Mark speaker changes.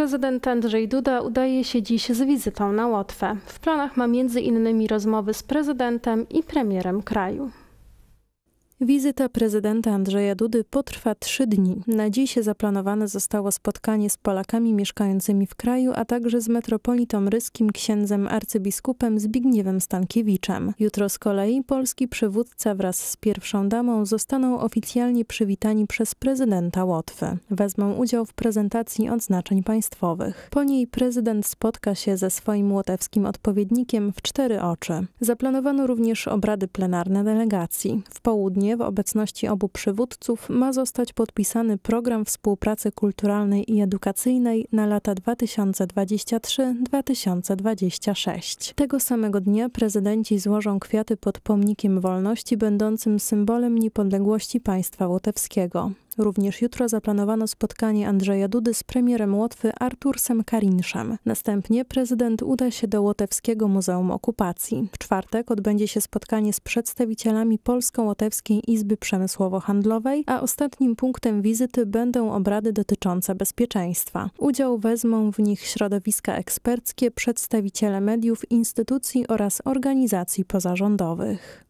Speaker 1: Prezydent Andrzej Duda udaje się dziś z wizytą na Łotwę. W planach ma m.in. rozmowy z prezydentem i premierem kraju. Wizyta prezydenta Andrzeja Dudy potrwa trzy dni. Na dziś zaplanowane zostało spotkanie z Polakami mieszkającymi w kraju, a także z metropolitą ryskim księdzem arcybiskupem Zbigniewem Stankiewiczem. Jutro z kolei polski przywódca wraz z pierwszą damą zostaną oficjalnie przywitani przez prezydenta Łotwy. Wezmą udział w prezentacji odznaczeń państwowych. Po niej prezydent spotka się ze swoim łotewskim odpowiednikiem w cztery oczy. Zaplanowano również obrady plenarne delegacji. W południe w obecności obu przywódców ma zostać podpisany program współpracy kulturalnej i edukacyjnej na lata 2023-2026. Tego samego dnia prezydenci złożą kwiaty pod pomnikiem wolności będącym symbolem niepodległości państwa łotewskiego. Również jutro zaplanowano spotkanie Andrzeja Dudy z premierem Łotwy Artursem Karinszem. Następnie prezydent uda się do Łotewskiego Muzeum Okupacji. W czwartek odbędzie się spotkanie z przedstawicielami Polsko-Łotewskiej Izby Przemysłowo-Handlowej, a ostatnim punktem wizyty będą obrady dotyczące bezpieczeństwa. Udział wezmą w nich środowiska eksperckie, przedstawiciele mediów, instytucji oraz organizacji pozarządowych.